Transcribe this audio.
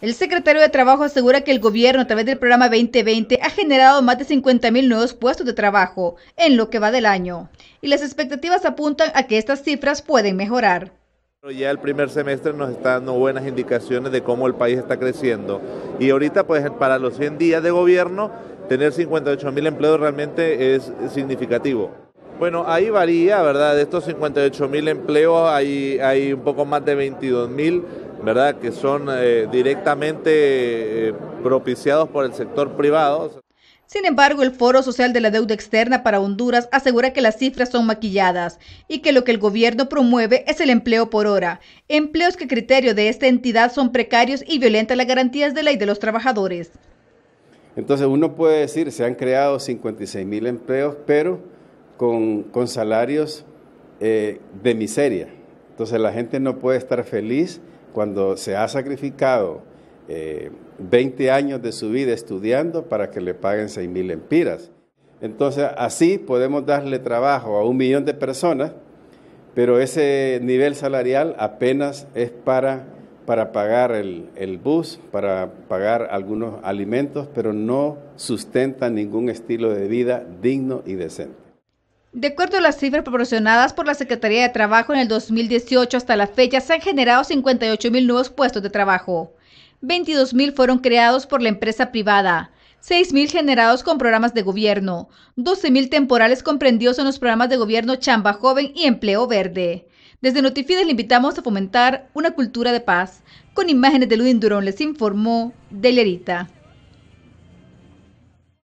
El secretario de Trabajo asegura que el gobierno, a través del programa 2020, ha generado más de 50.000 nuevos puestos de trabajo en lo que va del año, y las expectativas apuntan a que estas cifras pueden mejorar. Ya el primer semestre nos está dando buenas indicaciones de cómo el país está creciendo. Y ahorita, pues para los 100 días de gobierno, tener 58 mil empleos realmente es significativo. Bueno, ahí varía, ¿verdad? De estos 58 mil empleos hay, hay un poco más de 22.000 ¿verdad? que son eh, directamente eh, propiciados por el sector privado. Sin embargo, el Foro Social de la Deuda Externa para Honduras asegura que las cifras son maquilladas y que lo que el gobierno promueve es el empleo por hora, empleos que criterio de esta entidad son precarios y violentan las garantías de ley de los trabajadores. Entonces uno puede decir, se han creado 56 mil empleos, pero con, salarios eh, de miseria. Entonces la gente no puede estar feliz cuando se ha sacrificado 20 eh, años de su vida estudiando para que le paguen 6 mil empiras. Entonces, así podemos darle trabajo a un millón de personas, pero ese nivel salarial apenas es para, para pagar el bus, para pagar algunos alimentos, pero no sustenta ningún estilo de vida digno y decente. De acuerdo a las cifras proporcionadas por la Secretaría de Trabajo en el 2018 hasta la fecha, se han generado mil nuevos puestos de trabajo. mil fueron creados por la empresa privada, mil generados con programas de gobierno, mil temporales comprendidos en los programas de gobierno Chamba Joven y Empleo Verde. Desde Notifides le invitamos a fomentar una cultura de paz. Con imágenes de Ludin Durón les informó Delerita.